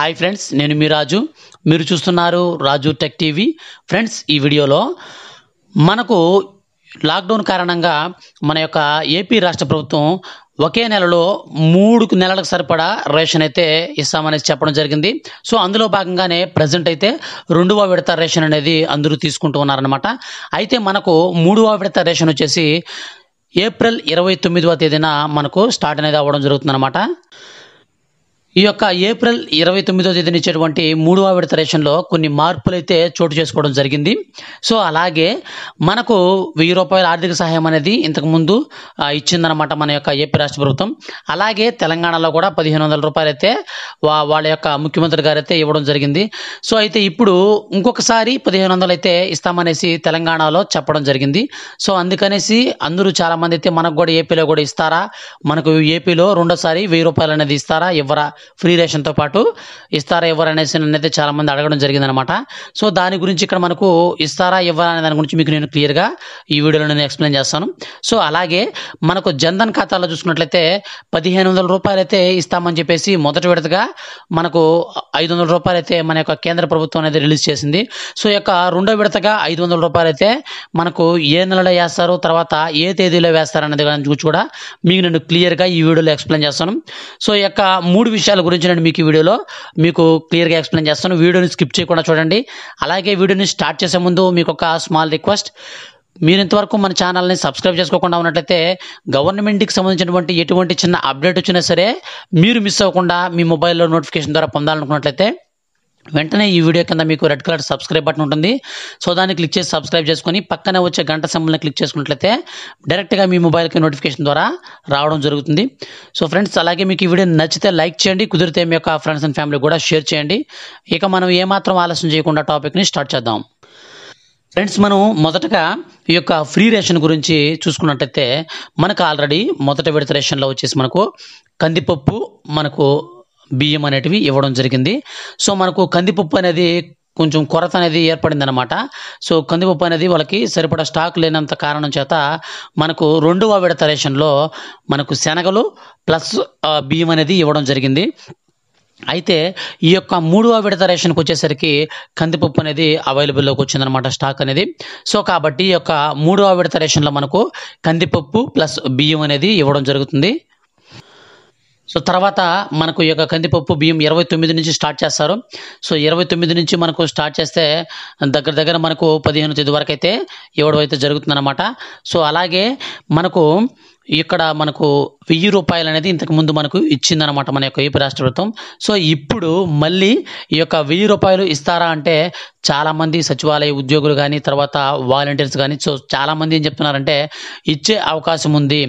hi friends నేను మీ రాజు మీరు చూస్తున్నారు రాజు టెక్ టీవీ ఫ్రెండ్స్ ఈ వీడియోలో మనకు లాక్డౌన్ కారణంగా మన యొక్క ఏపీ రాష్ట్ర ప్రభుత్వం ఒకే నెలలో మూడు నెలలకు సరిపడా రేషన్ అయితే ఇస్తామనేసి చెప్పడం జరిగింది సో అందులో భాగంగానే ప్రజెంట్ అయితే రెండవ విడత రేషన్ అనేది అందరూ తీసుకుంటూ ఉన్నారనమాట అయితే మనకు మూడవ విడత రేషన్ వచ్చేసి ఏప్రిల్ ఇరవై తొమ్మిదవ తేదీన మనకు స్టార్ట్ అనేది అవ్వడం జరుగుతుందన్నమాట ఈ యొక్క ఏప్రిల్ ఇరవై తొమ్మిదో తేదీని ఇచ్చేటువంటి మూడవ విడత రేషన్లో కొన్ని మార్పులు అయితే చోటు చేసుకోవడం జరిగింది సో అలాగే మనకు వెయ్యి రూపాయల ఆర్థిక సహాయం అనేది ఇంతకుముందు ఇచ్చిందనమాట మన యొక్క ఏపీ రాష్ట్ర ప్రభుత్వం అలాగే తెలంగాణలో కూడా పదిహేను వందల రూపాయలు అయితే వాళ్ళ యొక్క ముఖ్యమంత్రి గారు అయితే ఇవ్వడం జరిగింది సో అయితే ఇప్పుడు ఇంకొకసారి పదిహేను వందలు అయితే ఇస్తామనేసి తెలంగాణలో చెప్పడం జరిగింది సో అందుకనేసి అందరూ చాలామంది అయితే మనకు కూడా ఏపీలో కూడా ఇస్తారా మనకు ఏపీలో రెండోసారి వెయ్యి రూపాయలు అనేది ఇస్తారా ఇవ్వరా ఫ్రీ రేషన్తో పాటు ఇస్తారా ఇవ్వరా అనేసి నన్నైతే చాలామంది అడగడం జరిగిందనమాట సో దాని గురించి ఇక్కడ మనకు ఇస్తారా ఇవ్వరా అనే దాని గురించి మీకు నేను క్లియర్గా ఈ వీడియోలో నేను ఎక్స్ప్లెయిన్ చేస్తాను సో అలాగే మనకు జన్ధన్ ఖాతాలో చూసుకున్నట్లయితే పదిహేను వందల రూపాయలు అయితే ఇస్తామని చెప్పేసి మొదటి విడతగా మనకు ఐదు వందల రూపాయలు అయితే మన యొక్క కేంద్ర ప్రభుత్వం అనేది రిలీజ్ చేసింది సో యొక్క రెండో విడతగా ఐదు వందల రూపాయలు అయితే మనకు ఏ నెలలో వేస్తారు తర్వాత ఏ తేదీలో వేస్తారు అనేది గురించి కూడా మీకు నేను క్లియర్గా ఈ వీడియోలో ఎక్స్ప్లెయిన్ చేస్తాను సో యొక్క మూడు విషయాలు విషయాల గురించి నేను మీకు ఈ వీడియోలో మీకు క్లియర్గా ఎక్స్ప్లెయిన్ చేస్తాను వీడియోని స్కిప్ చేయకుండా చూడండి అలాగే వీడియోని స్టార్ట్ చేసే ముందు మీకు ఒక స్మాల్ రిక్వెస్ట్ మీరు ఇంతవరకు మన ఛానల్ని సబ్స్క్రైబ్ చేసుకోకుండా ఉన్నట్లయితే గవర్నమెంట్కి సంబంధించినటువంటి ఎటువంటి చిన్న అప్డేట్ వచ్చినా సరే మీరు మిస్ అవ్వకుండా మీ మొబైల్లో నోటిఫికేషన్ ద్వారా పొందాలనుకున్నట్లయితే వెంటనే ఈ వీడియో కింద మీకు రెడ్ కలర్ సబ్స్క్రైబ్ బటన్ ఉంటుంది సో దాన్ని క్లిక్ చేసి సబ్స్క్రైబ్ చేసుకొని పక్కనే వచ్చే గంట సింబల్ని క్లిక్ చేసుకున్నట్లయితే డైరెక్ట్గా మీ మొబైల్కి నోటిఫికేషన్ ద్వారా రావడం జరుగుతుంది సో ఫ్రెండ్స్ అలాగే మీకు ఈ వీడియో నచ్చితే లైక్ చేయండి కుదిరితే మీ యొక్క ఫ్రెండ్స్ అండ్ ఫ్యామిలీ కూడా షేర్ చేయండి ఇక మనం ఏమాత్రం ఆలస్యం చేయకుండా టాపిక్ని స్టార్ట్ చేద్దాం ఫ్రెండ్స్ మనం మొదటగా ఈ యొక్క ఫ్రీ రేషన్ గురించి చూసుకున్నట్టయితే మనకు ఆల్రెడీ మొదట విడత రేషన్లో వచ్చేసి మనకు కందిపప్పు మనకు బియ్యం అనేటివి ఇవ్వడం జరిగింది సో మనకు కందిపప్పు అనేది కొంచెం కొరత అనేది ఏర్పడింది అనమాట సో కందిపప్పు అనేది వాళ్ళకి సరిపడా స్టాక్ లేనంత కారణం చేత మనకు రెండవ విడత రేషన్లో మనకు శనగలు ప్లస్ బియ్యం అనేది ఇవ్వడం జరిగింది అయితే ఈ యొక్క మూడవ విడత రేషన్కి వచ్చేసరికి కందిపప్పు అనేది అవైలబుల్లోకి వచ్చిందనమాట స్టాక్ అనేది సో కాబట్టి ఈ యొక్క మూడవ విడత రేషన్లో మనకు కందిపప్పు ప్లస్ బియ్యం అనేది ఇవ్వడం జరుగుతుంది సో తర్వాత మనకు ఈ యొక్క కందిపప్పు బియ్యం ఇరవై తొమ్మిది నుంచి స్టార్ట్ చేస్తారు సో ఇరవై తొమ్మిది నుంచి మనకు స్టార్ట్ చేస్తే దగ్గర దగ్గర మనకు పదిహేను తేదీ వరకు అయితే ఇవ్వడం అయితే జరుగుతుందన్నమాట సో అలాగే మనకు ఇక్కడ మనకు వెయ్యి రూపాయలు అనేది ఇంతకుముందు మనకు ఇచ్చిందనమాట మన యొక్క ఏపీ రాష్ట్ర ప్రభుత్వం సో ఇప్పుడు మళ్ళీ ఈ యొక్క వెయ్యి రూపాయలు ఇస్తారా అంటే చాలామంది సచివాలయ ఉద్యోగులు కానీ తర్వాత వాలంటీర్స్ కానీ సో చాలామంది ఏం చెప్తున్నారంటే ఇచ్చే అవకాశం ఉంది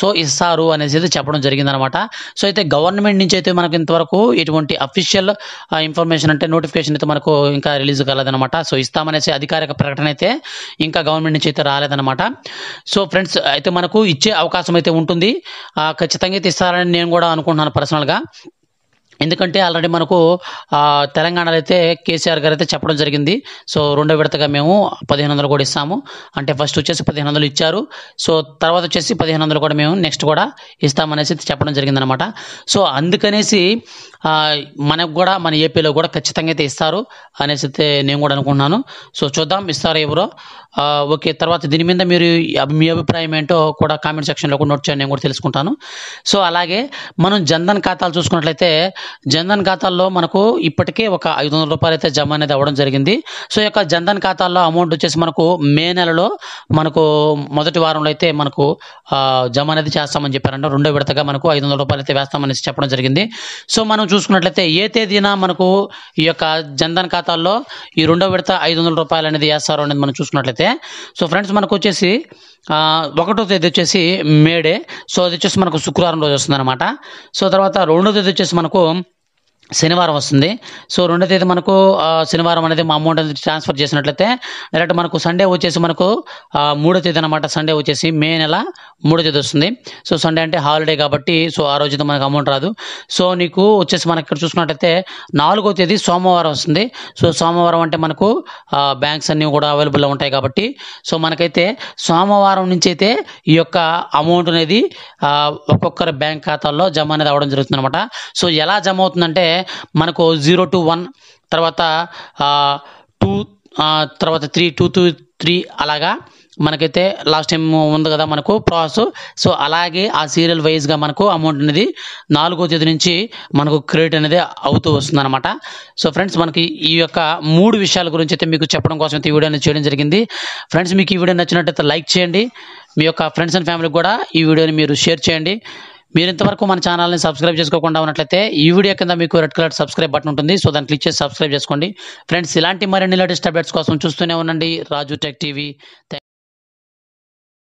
సో ఇస్తారు అనేసి చెప్పడం జరిగిందనమాట సో అయితే గవర్నమెంట్ నుంచి అయితే మనకు ఇంతవరకు ఎటువంటి అఫీషియల్ ఇన్ఫర్మేషన్ అంటే నోటిఫికేషన్ అయితే మనకు ఇంకా రిలీజ్ కాలేదనమాట సో ఇస్తామనేసి అధికారిక ప్రకటన అయితే ఇంకా గవర్నమెంట్ నుంచి అయితే రాలేదనమాట సో ఫ్రెండ్స్ అయితే మనకు ఇచ్చే అవకాశం అవకాశం అయితే ఉంటుంది ఖచ్చితంగా అయితే ఇస్తారని నేను కూడా అనుకుంటున్నాను పర్సనల్గా ఎందుకంటే ఆల్రెడీ మనకు తెలంగాణలో అయితే కేసీఆర్ గారు అయితే చెప్పడం జరిగింది సో రెండో విడతగా మేము పదిహేను వందలు కూడా ఇస్తాము అంటే ఫస్ట్ వచ్చేసి పదిహేను వందలు ఇచ్చారు సో తర్వాత వచ్చేసి పదిహేను వందలు కూడా మేము నెక్స్ట్ కూడా ఇస్తామనేసి చెప్పడం జరిగిందనమాట సో అందుకనేసి మనకు కూడా మన ఏపీలో కూడా ఖచ్చితంగా అయితే ఇస్తారు అనేసి అయితే నేను కూడా అనుకుంటున్నాను సో చూద్దాం ఇస్తారు ఎవరో ఓకే తర్వాత దీని మీద మీరు మీ అభిప్రాయం ఏంటో కూడా కామెంట్ సెక్షన్లో కూడా నోట్ చేయండి నేను కూడా తెలుసుకుంటాను సో అలాగే మనం జన్ధన్ ఖాతాలు చూసుకున్నట్లయితే జన్ధన్ ఖాతాల్లో మనకు ఇప్పటికే ఒక ఐదు వందల రూపాయలు అయితే జమ అనేది అవ్వడం జరిగింది సో యొక్క జన్ధన్ ఖాతాల్లో అమౌంట్ వచ్చేసి మనకు మే నెలలో మనకు మొదటి వారంలో అయితే మనకు జమ అనేది చేస్తామని చెప్పారంటే రెండో విడతగా మనకు ఐదు వందల రూపాయలు అయితే వేస్తామని చెప్పడం జరిగింది సో మనం చూసుకున్నట్లయితే ఏ తేదీన మనకు ఈ యొక్క జన్ధన్ ఖాతాల్లో ఈ రెండో విడత ఐదు వందల రూపాయలు అనేది వేస్తారు అనేది మనం చూసుకున్నట్లయితే సో ఫ్రెండ్స్ మనకు వచ్చేసి ఒకటో తేదీ వచ్చేసి మేడే సో అది వచ్చేసి మనకు శుక్రవారం రోజు అనమాట సో తర్వాత రెండో తేదీ వచ్చేసి మనకు శనివారం వస్తుంది సో రెండో తేదీ మనకు శనివారం అనేది మా అమౌంట్ అనేది ట్రాన్స్ఫర్ చేసినట్లయితే డైరెక్ట్ మనకు సండే వచ్చేసి మనకు మూడో తేదీ అనమాట సండే వచ్చేసి మే నెల మూడో తేదీ వస్తుంది సో సండే అంటే హాలిడే కాబట్టి సో ఆ రోజు మనకు అమౌంట్ రాదు సో నీకు వచ్చేసి మనకి ఇక్కడ చూసుకున్నట్లయితే నాలుగో తేదీ సోమవారం వస్తుంది సో సోమవారం అంటే మనకు బ్యాంక్స్ అన్నీ కూడా అవైలబుల్లో ఉంటాయి కాబట్టి సో మనకైతే సోమవారం నుంచి అయితే ఈ యొక్క అమౌంట్ అనేది ఒక్కొక్కరి బ్యాంక్ ఖాతాల్లో జమ అనేది అవ్వడం జరుగుతుంది అనమాట సో ఎలా జమ అవుతుందంటే మనకు జీరో టు వన్ తర్వాత టూ తర్వాత త్రీ టూ టూ త్రీ అలాగా మనకైతే లాస్ట్ టైం ఉంది కదా మనకు ప్రాసెస్ సో అలాగే ఆ సీరియల్ వైజ్గా మనకు అమౌంట్ అనేది నాలుగో తేదీ నుంచి మనకు క్రెడిట్ అనేది అవుతూ వస్తుంది అనమాట సో ఫ్రెండ్స్ మనకి ఈ యొక్క మూడు విషయాల గురించి అయితే మీకు చెప్పడం కోసం అయితే ఈ వీడియోని చేయడం జరిగింది ఫ్రెండ్స్ మీకు ఈ వీడియో నచ్చినట్టయితే లైక్ చేయండి మీ యొక్క ఫ్రెండ్స్ అండ్ ఫ్యామిలీకి కూడా ఈ వీడియోని మీరు షేర్ చేయండి మీరు ఇంతవరకు మన ఛానల్ని సబ్స్క్రైబ్ చేసుకోకుండా ఉన్నట్లయితే ఈ వీడియో కింద మీకు రెడ్ కలర్ సబ్స్క్రైబ్ బటన్ ఉంటుంది సో దాన్ని క్లిక్ చేసి సబ్స్క్రైబ్ చేసుకోండి ఫ్రెండ్స్ ఇలాంటి మరిన్ని లేటెస్ట్ అప్డేట్స్ కోసం చూస్తూనే ఉండండి రాజు టెక్ టీవీ